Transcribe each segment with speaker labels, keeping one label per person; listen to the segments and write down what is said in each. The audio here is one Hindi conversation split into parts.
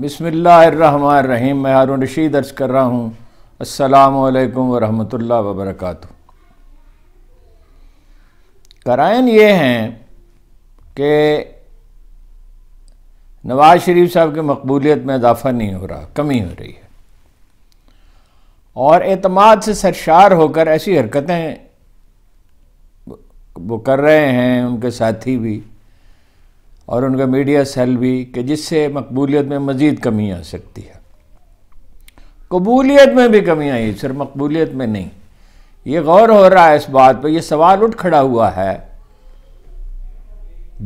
Speaker 1: बसमीम मैं हारून रशीद अर्ज़ कर रहा हूँ असलकम वरहमल वबरक कराइन ये हैं कि नवाज़ शरीफ साहब की मकबूलियत में इजाफ़ा नहीं हो रहा कमी हो रही है और अतमाद से सरशार होकर ऐसी हरकतें वो कर रहे हैं उनके साथी भी और उनका मीडिया सेल भी कि जिससे मकबूलियत में मज़ीद कमी आ सकती है कबूलियत में भी कमी आई सिर्फ मकबूलियत में नहीं ये गौर हो रहा है इस बात पर यह सवाल उठ खड़ा हुआ है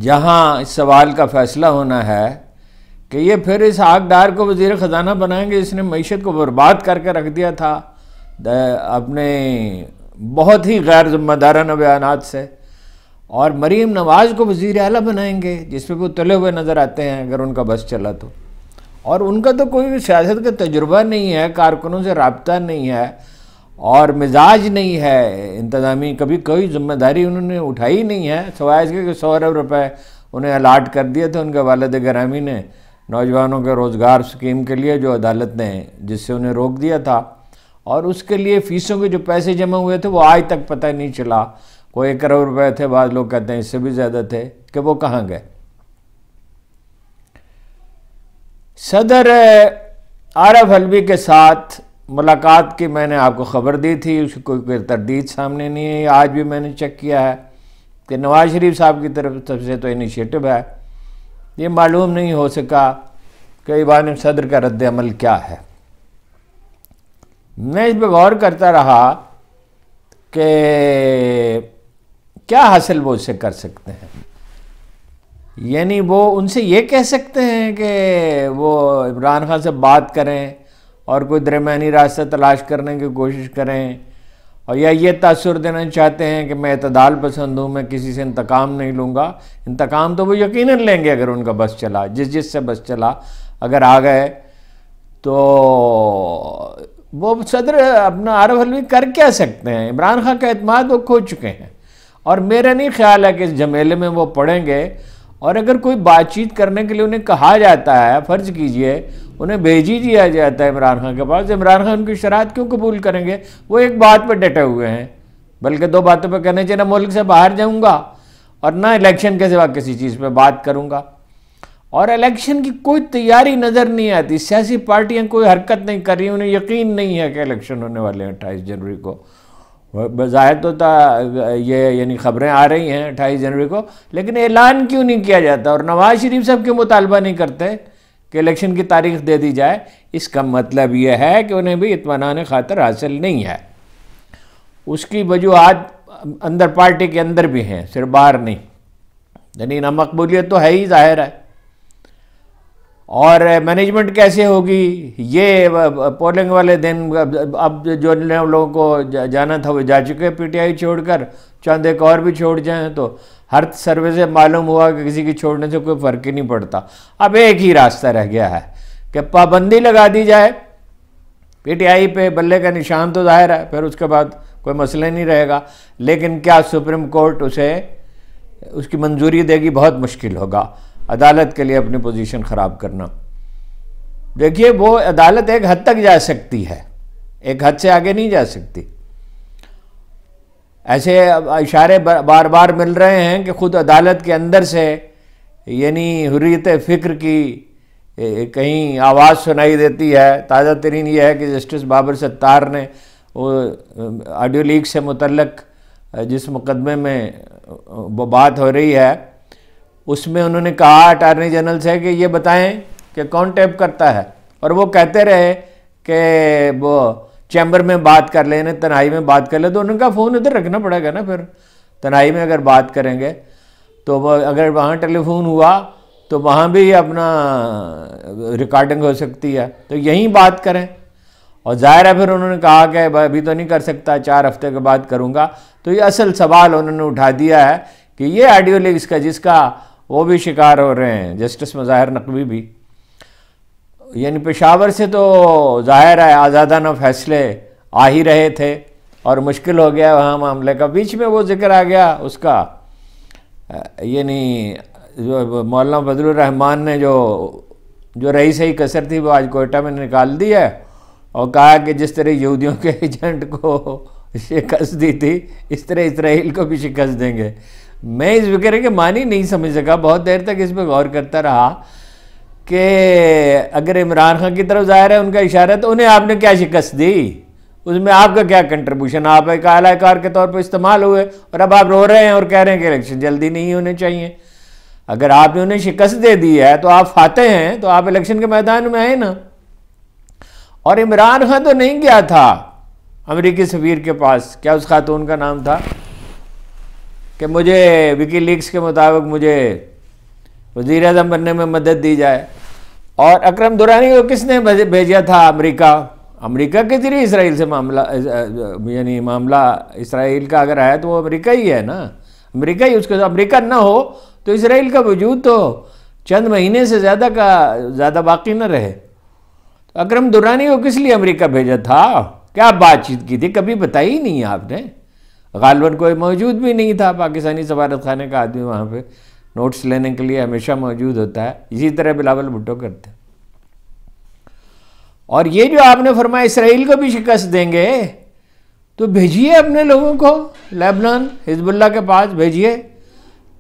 Speaker 1: जहाँ इस सवाल का फैसला होना है कि ये फिर इस आगदार को वजीर ख़जाना बनाएंगे जिसने मीशत को बर्बाद करके रख दिया था अपने बहुत ही गैर जिम्मेदाराना बयान से और मरीम नवाज़ को वज़ी अला बनाएंगे जिसमें वो तले हुए नज़र आते हैं अगर उनका बस चला तो और उनका तो कोई भी सियासत का तजुर्बा नहीं है कारकुनों से रबता नहीं है और मिजाज नहीं है इंतज़ामी कभी कोई जिम्मेदारी उन्होंने उठाई नहीं है सवाए इसके कि सौ अरब रुपये उन्हें अलाट कर दिए थे उनके वालद ग्रामी ने नौजवानों के रोज़गार स्कीम के लिए जो अदालत ने जिससे उन्हें रोक दिया था और उसके लिए फ़ीसों के जो पैसे जमा हुए थे वो आज तक पता नहीं चला वो एक करोड़ रुपए थे बाद लोग कहते हैं इससे भी ज़्यादा थे कि वो कहाँ गए सदर आरफ हलवी के साथ मुलाकात की मैंने आपको ख़बर दी थी उसकी कोई तरदीद सामने नहीं है आज भी मैंने चेक किया है कि नवाज शरीफ साहब की तरफ सबसे तो इनिशिएटिव है ये मालूम नहीं हो सका कि इबान सदर का रद्द अमल क्या है मैं इस पर गौर करता रहा कि क्या हासिल वो उसे कर सकते हैं यानी वो उनसे ये कह सकते हैं कि वो इमरान खान से बात करें और कोई दरमिया रास्ता तलाश करने की कोशिश करें और या ये तासर देना चाहते हैं कि मैं अतदाल पसंद हूँ मैं किसी से इंतकाम नहीं लूँगा इंतकाम तो वो यकीन लेंगे अगर उनका बस चला जिस जिस से बस चला अगर आ गए तो वो सदर अपना आरफ हलवी कर क्या सकते हैं इमरान खान का अतमाद वो खो चुके हैं और मेरा नहीं ख्याल है कि इस झमेले में वो पढ़ेंगे और अगर कोई बातचीत करने के लिए उन्हें कहा जाता है फ़र्ज़ कीजिए उन्हें भेज ही दिया जाता है इमरान खान के पास इमरान खान उनकी शरात क्यों कबूल करेंगे वो एक बात पर डटे हुए हैं बल्कि दो बातों पर कहना चाहिए ना मुल्क से बाहर जाऊँगा और ना इलेक्शन के सिवा किसी चीज़ पर बात करूँगा और इलेक्शन की कोई तैयारी नज़र नहीं आती सियासी पार्टियां कोई हरकत नहीं कर रही उन्हें यकीन नहीं है कि इलेक्शन होने वाले हैं अट्ठाईस जनवरी को ज़ाहिर तो था ये यानी खबरें आ रही हैं अट्ठाईस जनवरी को लेकिन ऐलान क्यों नहीं किया जाता और नवाज शरीफ साहब क्यों मुतालबा नहीं करते कि इलेक्शन की तारीख दे दी जाए इसका मतलब यह है कि उन्हें भी इतमान खातर हासिल नहीं है उसकी वजूहत अंदर पार्टी के अंदर भी हैं सिर्फ बाहर नहीं यानी नामकबूलियत तो है ही जाहिर है और मैनेजमेंट कैसे होगी ये पोलिंग वाले दिन अब जो लोगों को जाना था वो जा चुके पीटीआई छोड़कर चंद तो एक और भी छोड़ जाएं तो हर सर्वे से मालूम हुआ कि किसी की छोड़ने से कोई फ़र्क ही नहीं पड़ता अब एक ही रास्ता रह गया है कि पाबंदी लगा दी जाए पीटीआई पे बल्ले का निशान तो जाहिर है फिर उसके बाद कोई मसला नहीं रहेगा लेकिन क्या सुप्रीम कोर्ट उसे उसकी मंजूरी देगी बहुत मुश्किल होगा अदालत के लिए अपनी पोजीशन ख़राब करना देखिए वो अदालत एक हद तक जा सकती है एक हद से आगे नहीं जा सकती ऐसे इशारे बार बार मिल रहे हैं कि खुद अदालत के अंदर से यानी हुर्रियत फ़िक्र की कहीं आवाज़ सुनाई देती है ताज़ा तरीन यह है कि जस्टिस बाबर सत्तार ने वो ऑडियो लीक से मुतलक जिस मुकदमे में वो बात हो रही है उसमें उन्होंने कहा अटारनी जनरल से कि ये बताएं कि कौन टैप करता है और वो कहते रहे कि वो चैम्बर में बात कर लेने तनाई में बात कर ले तो उनका फ़ोन इधर रखना पड़ेगा ना फिर तनाई में अगर बात करेंगे तो वो अगर वहाँ टेलीफोन हुआ तो वहाँ भी अपना रिकॉर्डिंग हो सकती है तो यहीं बात करें और ज़ाहिर है फिर उन्होंने कहा कि अभी तो नहीं कर सकता चार हफ्ते के बाद करूँगा तो ये असल सवाल उन्होंने उठा दिया है कि ये ऑडियो लिंक्स का जिसका वो भी शिकार हो रहे हैं जस्टिस मज़ाहिर नकवी भी यानी पेशावर से तो जाहिर है आज़ादाना फैसले आ ही रहे थे और मुश्किल हो गया वहाँ मामले का बीच में वो जिक्र आ गया उसका यानी मौलाना फजलरहमान ने जो जो रही सही कसर थी वो आज कोयटा में निकाल दी है और कहा कि जिस तरह यहूदियों के एजेंट को शिकस्त दी थी इस तरह इसराइल को भी शिकस्त देंगे मैं इस वगैरह के मान ही नहीं समझ सका बहुत देर तक इस पर गौर करता रहा कि अगर इमरान खान की तरफ ज़ाहिर है उनका इशारा तो उन्हें आपने क्या शिकस्त दी उसमें आपका क्या कंट्रीब्यूशन आप एक आलाकार के तौर पर इस्तेमाल हुए और अब आप रो रहे हैं और कह रहे हैं कि इलेक्शन जल्दी नहीं होने चाहिए अगर आपने उन्हें शिकस्त दे दी है तो आप फाते हैं तो आप इलेक्शन के मैदान में आए ना और इमरान खान तो नहीं गया था अमरीकी सफ़ीर के पास क्या उस खातून का नाम था कि मुझे विकी लीग्स के मुताबिक मुझे वज़ी अजम बनने में मदद दी जाए और अक्रम दुरानी को किसने भेजा था अमेरिका अमेरिका के जरिए इसराइल से मामला यानी मामला इसराइल का अगर आया तो वो अमेरिका ही है ना अमेरिका ही उसके अमेरिका ना हो तो इसराइल का वजूद तो चंद महीने से ज़्यादा का ज़्यादा बाकी न रहे तो अक्रम दुरानी को किस लिए अमरीका भेजा था क्या बातचीत की थी कभी बताई नहीं आपने गालबन कोई मौजूद भी नहीं था पाकिस्तानी सफारत खाने का आदमी वहाँ पे नोट्स लेने के लिए हमेशा मौजूद होता है इसी तरह बिलावल भुट्टो करते हैं और ये जो आपने फरमाया इसराइल को भी शिकस्त देंगे तो भेजिए अपने लोगों को लेबनान हिजबुल्ला के पास भेजिए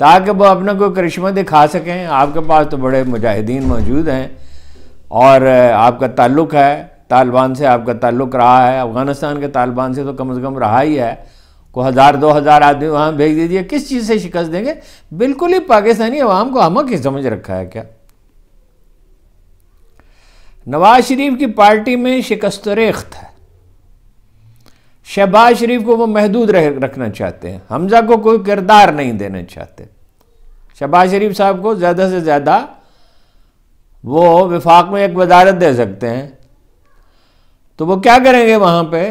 Speaker 1: ताकि वो अपना कोई करिश्मा दिखा सकें आपके पास तो बड़े मुजाहिदीन मौजूद हैं और आपका ताल्लुक़ है तालिबान से आपका ताल्लुक़ रहा है अफ़गानिस्तान के तालिबान से तो कम अज़ कम रहा ही है को हज़ार दो हज़ार आदमी वहाँ भेज दीजिए किस चीज़ से शिकस्त देंगे बिल्कुल ही पाकिस्तानी अवाम को हमक ही समझ रखा है क्या नवाज शरीफ की पार्टी में शिकस्त रेख्त है शहबाज शरीफ को वो महदूद रह रखना चाहते हैं हमजा को कोई किरदार नहीं देना चाहते शहबाज शरीफ साहब को ज़्यादा से ज़्यादा वो विफाक में एक वजारत दे सकते हैं तो वो क्या करेंगे वहाँ पे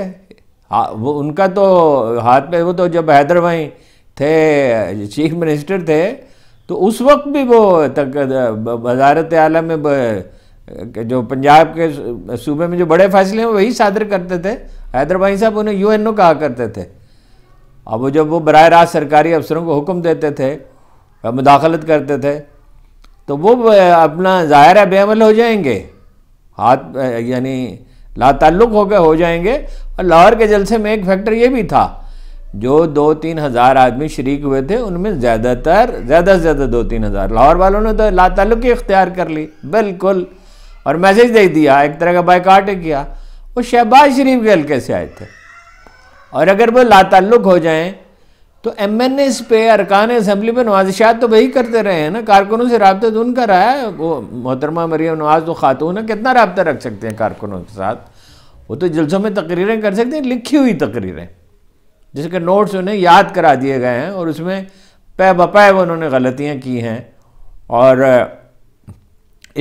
Speaker 1: हाँ वो उनका तो हाथ में वो तो जब हैदर भाई थे चीफ मिनिस्टर थे तो उस वक्त भी वो तक वजारत आला में जो पंजाब के सूबे में जो बड़े फैसले हैं वही सादर करते थे हैदर भाई साहब उन्हें यू एन ओ कहा करते थे अब वो जब वो बर रास्त सरकारी अफसरों को हुक्म देते थे मुदाखलत करते थे तो वो अपना ज़ाहिर बेअमल हो जाएंगे हाथ यानी लाताल्लुक होकर हो जाएंगे और लाहौर के जलसे में एक फैक्टर ये भी था जो दो तीन हज़ार आदमी शरीक हुए थे उनमें ज़्यादातर ज़्यादा से ज़्यादा दो तीन हज़ार लाहौर वालों ने तो ही इख्तियार कर ली बिल्कुल और मैसेज दे दिया एक तरह का बाइकाट किया वो शहबाज शरीफ के हल्के से आए थे और अगर वो लाताल्लुक हो जाएँ तो एम एन एस पे अरकान असम्बली पे नवाजिशात तो वही करते रहे हैं ना कारकुनों से रबता तो उनका रहा है वो मोहतरमा मरियम नवाज तो खातून ना कितना रबता रख सकते हैं कारकुनों के साथ वो तो जल्सों में तकरीरें कर सकते हैं लिखी हुई तकरीरें जिसके नोट्स उन्हें याद करा दिए गए हैं और उसमें पै बपै उन्होंने गलतियाँ की हैं और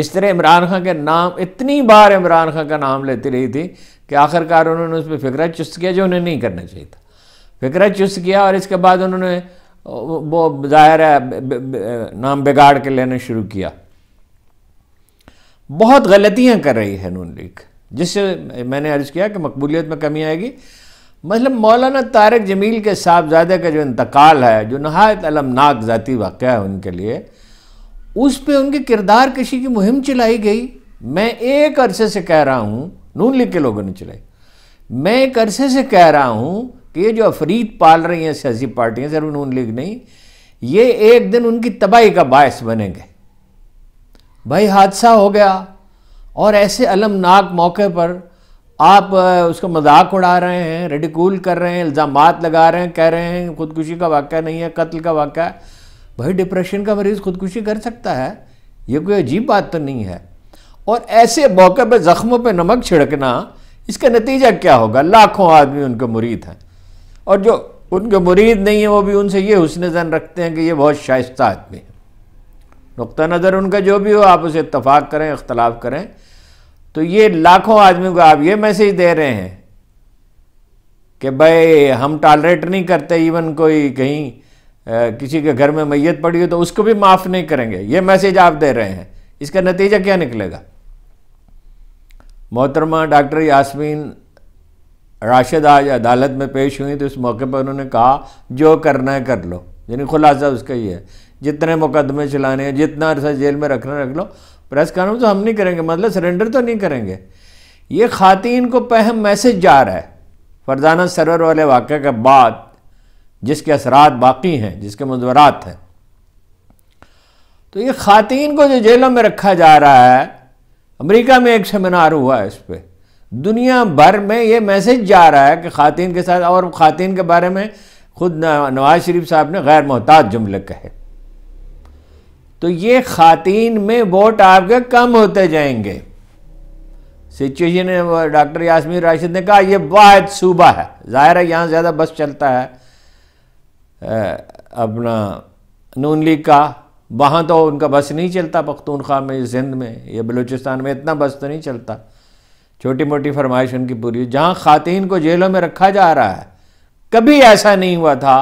Speaker 1: इस तरह इमरान खान के नाम इतनी बार इमरान खान का नाम लेती रही थी कि आखिरकार उन्होंने उस पर फिक्र चुस्त किया जो उन्हें नहीं करना चाहिए था फिकरा चुस्त किया और इसके बाद उन्होंने वो जाहिर है नाम बिगाड़ के लेना शुरू किया बहुत गलतियां कर रही है नून लीग जिससे मैंने अर्ज़ किया कि मकबूलियत में कमी आएगी मतलब मौलाना तारक जमील के साहबजादे का जो इंतकाल है जो नहायत अलमनाक ज़ाती वाक़ है उनके लिए उस पर उनके किरदार कशी की मुहिम चलाई गई मैं एक अरसे से कह रहा हूँ नून लीग के लोगों ने चलाई मैं एक अरसे से कह रहा हूँ कि ये जो अफरीद पाल रही हैं सियासी पार्टियाँ सिर्फ नून लीग नहीं ये एक दिन उनकी तबाही का बायस बनेंगे भाई हादसा हो गया और ऐसे अलमनाक मौके पर आप उसका मजाक उड़ा रहे हैं रेडिकूल कर रहे हैं इल्ज़ाम लगा रहे हैं कह रहे हैं खुदकुशी का वाक़ नहीं है कत्ल का वाक़ है भाई डिप्रेशन का मरीज़ खुदकुशी कर सकता है ये कोई अजीब बात तो नहीं है और ऐसे मौके पर ज़ख्मों पर नमक छिड़कना इसका नतीजा क्या होगा लाखों आदमी उनके मुरीद हैं और जो उनके मुरीद नहीं है वो भी उनसे ये हुसन जन रखते हैं कि ये बहुत शाइस्त आदमी है नुक़ नज़र उनका जो भी हो आप उसे इतफ़ाक़ करें इख्तलाफ करें तो ये लाखों आदमियों को आप ये मैसेज दे रहे हैं कि भाई हम टॉलरेट नहीं करते इवन कोई कहीं आ, किसी के घर में मैयत पड़ी हो तो उसको भी माफ़ नहीं करेंगे ये मैसेज आप दे रहे हैं इसका नतीजा क्या निकलेगा मोहतरमा डॉक्टर यासमीन राशिद आज अदालत में पेश हुई तो इस मौके पर उन्होंने कहा जो करना है कर लो यानी खुलासा उसका ही है जितने मुकदमे चलाने हैं जितना अरसा जेल में रखना रख लो प्रेस कॉन्फ्रेंस तो हम नहीं करेंगे मतलब सरेंडर तो नहीं करेंगे ये खातन को पहम मैसेज जा रहा है फरजाना सरवर वाले वाक़े के बाद जिसके असरात बाकी हैं जिसके मजवरात हैं तो ये खातिन को जो जेलों में रखा जा रहा है अमरीका में एक सेमिनार हुआ है इस पर दुनिया भर में ये मैसेज जा रहा है कि खातिन के साथ और खातन के बारे में खुद नवाज शरीफ साहब ने गैर मोहताज जुमले कहे तो ये खातिन में वोट आपके कम होते जाएंगे सिचुएशन डॉक्टर यासमीर राशिद ने कहा यह वाद सूबा है ज़ाहिर है यहाँ ज़्यादा बस चलता है अपना नून लीग का वहाँ तो उनका बस नहीं चलता पख्तूनख्वा में सिंध में या बलूचिस्तान में इतना बस तो नहीं चलता छोटी मोटी फरमाइश उनकी पूरी हुई जहाँ खातन को जेलों में रखा जा रहा है कभी ऐसा नहीं हुआ था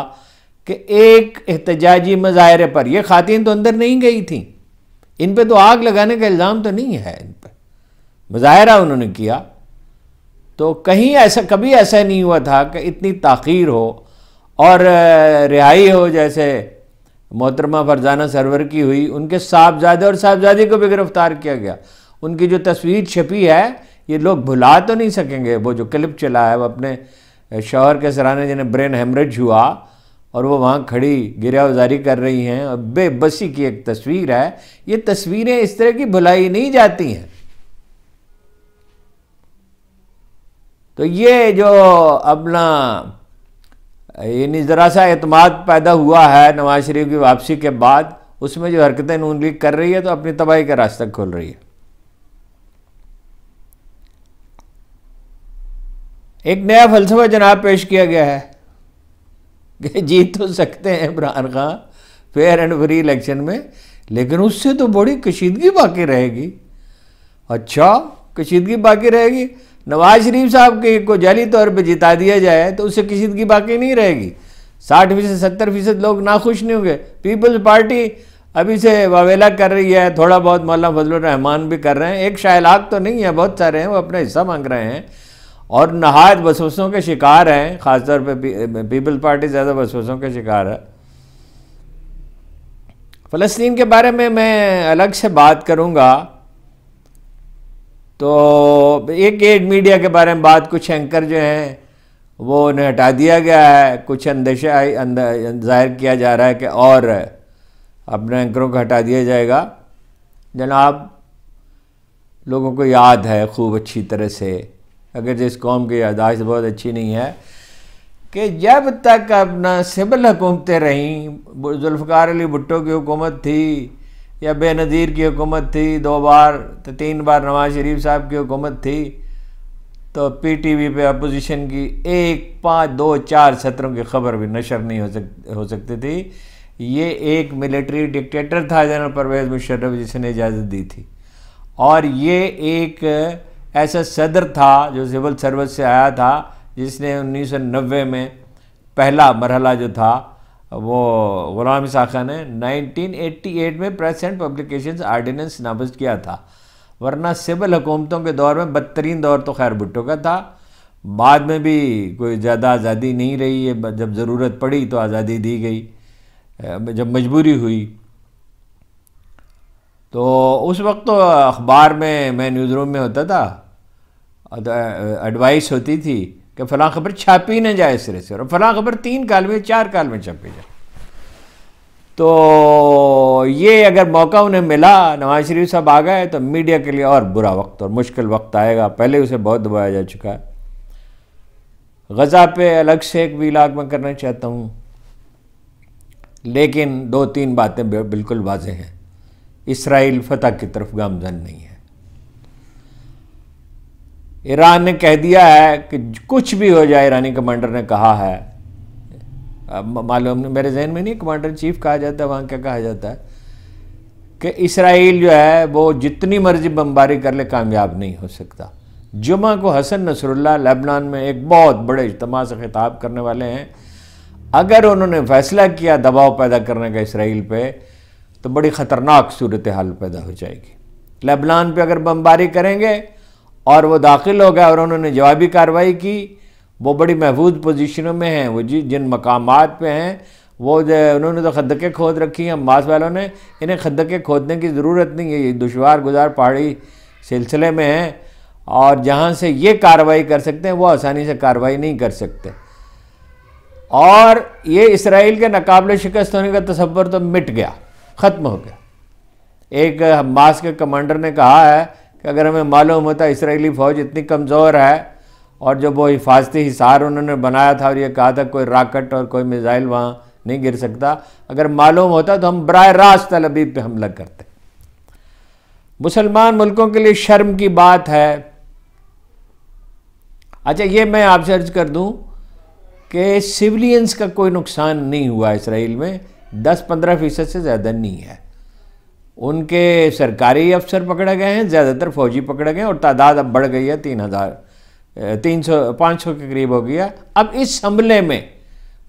Speaker 1: कि एक एहतजाजी मज़ाहरे पर यह खातन तो अंदर नहीं गई थी इन पर तो आग लगाने का इल्ज़ाम तो नहीं है इन पर मुजाहरा उन्होंने किया तो कहीं ऐसा कभी ऐसा नहीं हुआ था कि इतनी तखीर हो और रिहाई हो जैसे मोहतरमा फरजाना सरवर की हुई उनके साहबजादे और साहबजादे को भी गिरफ़्तार किया गया उनकी जो तस्वीर छपी है ये लोग भुला तो नहीं सकेंगे वो जो क्लिप चला है वो अपने शोहर के सराने जिन्हें ब्रेन हेमरेज हुआ और वो वहाँ खड़ी गिरावजारी कर रही हैं और बेबसी की एक तस्वीर है ये तस्वीरें इस तरह की भुलाई नहीं जाती हैं तो ये जो अपना यानी ज़रा सा अतमाद पैदा हुआ है नवाज शरीफ की वापसी के बाद उसमें जो हरकतें नून लीग कर रही है तो अपनी तबाही का रास्ता खोल रही है एक नया फलसफा जनाब पेश किया गया है कि जीत तो सकते हैं Imran Khan fair and free election में लेकिन उससे तो बड़ी कशीदगी बाकी रहेगी अच्छा कशीदगी बाकी रहेगी नवाज शरीफ साहब के को जाली तौर पर जिता दिया जाए तो उससे कशीदगी बाकी नहीं रहेगी साठ फीसद सत्तर फीसद लोग नाखुश नहीं होंगे पीपल्स पार्टी अभी से वावेला कर रही है थोड़ा बहुत मौलाना फजल रहमान भी कर रहे हैं एक शायलाक तो नहीं है बहुत सारे हैं वो अपना हिस्सा मांग रहे हैं और नहायत वसवसों के शिकार हैं ख़ासतौर पर पीपल पार्टी ज़्यादा वसवसों के शिकार है फ़लस्तीन के बारे में मैं अलग से बात करूँगा तो एक एड मीडिया के बारे में बात कुछ एंकर जो हैं वो उन्हें हटा दिया गया है कुछ अंदेशा जाहिर किया जा रहा है कि और अपने एंकरों को हटा दिया जाएगा जनाब लोगों को याद है खूब अच्छी तरह से अगर जिस कौम की यादाश्त बहुत अच्छी नहीं है कि जब तक अपना सिबल हुकूमतें रहीं जुल्फ़ार अली भुट्टो की हुकूमत थी या बेनज़ीर की हुकूमत थी दो बार तो तीन बार नवाज शरीफ साहब की हुकूमत थी तो पी टी वी पर अपोजिशन की एक पाँच दो चार सत्रों की खबर भी नशर नहीं हो सक हो सकती थी ये एक मिलिट्री डिक्टेटर था जनरल परवेज़ मुशर्रफ जिसने इजाज़त दी थी और ये एक ऐसा सदर था जो सिविल सर्विस से आया था जिसने 1990 में पहला मरहला जो था वो गुलाम साखा ने 1988 में प्रेस एंड पब्लिकेशन आर्डिनेंस नाफज किया था वरना सिविल हुकूमतों के दौर में बदतरीन दौर तो खैर भुट्टो का था बाद में भी कोई ज़्यादा आज़ादी नहीं रही है जब ज़रूरत पड़ी तो आज़ादी दी गई जब मजबूरी हुई तो उस वक्त तो अखबार में मैं न्यूज़ रूम में होता था एडवाइस होती थी कि फ़लाँ ख़बर छापी ना जाए सिरे से और फला ख़बर तीन काल में चार काल में छापी जाए तो ये अगर मौका उन्हें मिला नवाज शरीफ साहब आ गए तो मीडिया के लिए और बुरा वक्त और मुश्किल वक्त आएगा पहले उसे बहुत दबाया जा चुका है गज़ा पे अलग से एक वीलाग मैं करना चाहता हूँ लेकिन दो तीन बातें बिल्कुल वाजह हैं इसराइल फतह की तरफ गामजन नहीं है ईरान ने कह दिया है कि कुछ भी हो जाए ईरानी कमांडर ने कहा है मालूम मेरे जहन में नहीं कमांडर चीफ कहा जाता है वहाँ क्या कहा जाता है कि इसराइल जो है वो जितनी मर्जी बमबारी कर ले कामयाब नहीं हो सकता जुमा को हसन नसरुल्ला लेबनान में एक बहुत बड़े इज्तम से खिताब करने वाले हैं अगर उन्होंने फैसला किया दबाव पैदा करने का इसराइल पे तो बड़ी ख़तरनाक सूरत हाल पैदा हो जाएगी लेबनान पे अगर बमबारी करेंगे और वो दाखिल हो गया और उन्होंने जवाबी कार्रवाई की वो बड़ी महफूज पोजीशनों में हैं वो जी जिन मकाम पर हैं वो जो उन्होंने तो खदकें खोद रखी हैं अम्बास वालों ने इन्हें खदकें खोदने की ज़रूरत नहीं है ये दुशवार गुजार पहाड़ी सिलसिले में हैं और जहाँ से ये कार्रवाई कर सकते हैं वो आसानी से कार्रवाई नहीं कर सकते और ये इसराइल के नाकबले शिकस्त होने का तस्वर तो मिट गया ख़त्म हो गया एक अम्बास के कमांडर ने कहा है कि अगर हमें मालूम होता इसराइली फ़ौज इतनी कमज़ोर है और जब वो हिफाजती हिसार उन्होंने बनाया था और ये कहा था कोई राकेट और कोई मिज़ाइल वहाँ नहीं गिर सकता अगर मालूम होता तो हम बर रास्त तल अबीब पर हमला करते मुसलमान मुल्कों के लिए शर्म की बात है अच्छा ये मैं आपसे अर्ज कर दूँ कि सिविलियंस का कोई नुकसान नहीं हुआ इसराइल में 10-15 फ़ीसद से ज़्यादा नहीं है उनके सरकारी अफसर पकड़े गए हैं ज़्यादातर फौजी पकड़े गए और तादाद अब बढ़ गई है तीन हज़ार तीन सौ पाँच सौ के करीब हो गया अब इस हमले में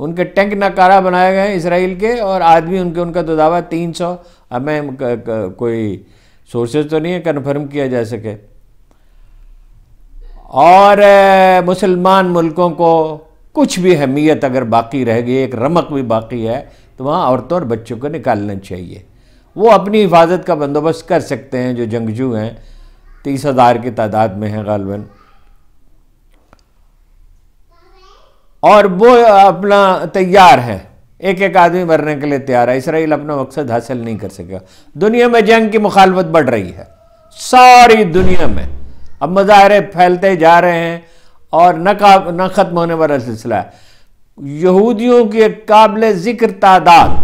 Speaker 1: उनके टैंक नकारा बनाए गए हैं इसराइल के और आदमी उनके उनका तो दावा तीन सौ अब मैं क, क, कोई सोर्सेज तो नहीं है कन्फर्म किया जा सके और मुसलमान मुल्कों को कुछ भी अहमियत अगर बाकी रह गई एक रमक भी बाकी है तो वहाँ औरतों और बच्चों को निकालना चाहिए वो अपनी हिफाजत का बंदोबस्त कर सकते हैं जो जंगजू हैं तीस हज़ार की तादाद में हैं गालबन और वो अपना तैयार है एक एक आदमी मरने के लिए तैयार है इसराइल अपना मकसद हासिल नहीं कर सकेगा दुनिया में जंग की मुखालफत बढ़ रही है सारी दुनिया में अब मज़ाहरे फैलते जा रहे हैं और न का न ख़त्म होने वाला सिलसिला है यहूदियों की एक काबिल ज़िक्र तादाद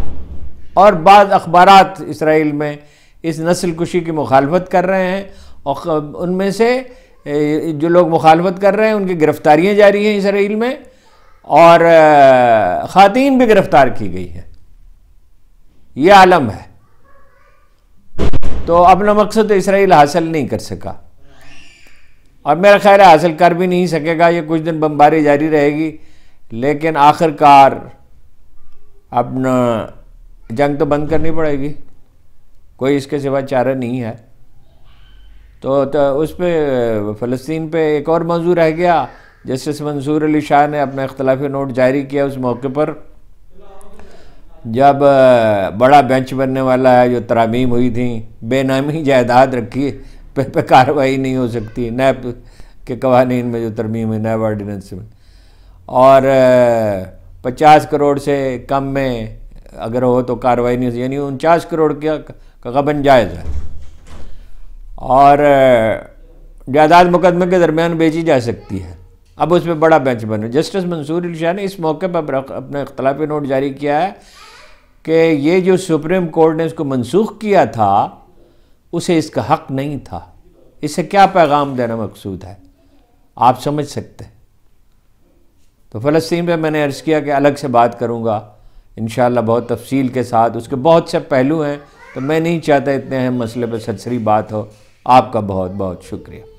Speaker 1: और बाद अखबार इसराइल में इस नस्ल कुशी की मुखालफत कर रहे हैं और उनमें से जो लोग मुखालफत कर रहे हैं उनकी गिरफ़्तारियाँ जारी हैं इसराइल में और खातन भी गिरफ़्तार की गई है ये आलम है तो अपना मकसद इसराइल हासिल नहीं कर सका और मेरा ख्याल है हासिल कर भी नहीं सकेगा ये कुछ दिन बमबारी जारी रहेगी लेकिन आखिरकार अपना जंग तो बंद करनी पड़ेगी कोई इसके सिवा चारा नहीं है तो, तो उस पर फ़लस्तीन पे एक और मौजू रह गया जस्टिस मंसूर अली शाह ने अपना इख्तलाफी नोट जारी किया उस मौके पर जब बड़ा बेंच बनने वाला है जो तरामीम हुई थी बेनामी जायदाद रखी पे पे कार्रवाई नहीं हो सकती नैब के कवानीन में जो तरमीम है नैब ऑर्डीनेंस में और पचास करोड़ से कम में अगर हो तो कार्रवाई नहीं यानी उनचास करोड़ का कबन जायज़ है और जायदाद मुकदमे के दरमियान बेची जा सकती है अब उस पर बड़ा बेंच बन जस्टिस मंसूर शाह ने इस मौके पर अपना इख्तलाफी नोट जारी किया है कि ये जो सुप्रीम कोर्ट ने इसको मनसूख किया था उसे इसका हक नहीं था इसे क्या पैगाम देना मकसूद है आप समझ सकते हैं तो फ़लस्तीन पे मैंने अर्ज़ किया कि अलग से बात करूँगा इन बहुत तफसील के साथ उसके बहुत से पहलू हैं तो मैं नहीं चाहता इतने अहम मसले पर सरसरी बात हो आपका बहुत बहुत शुक्रिया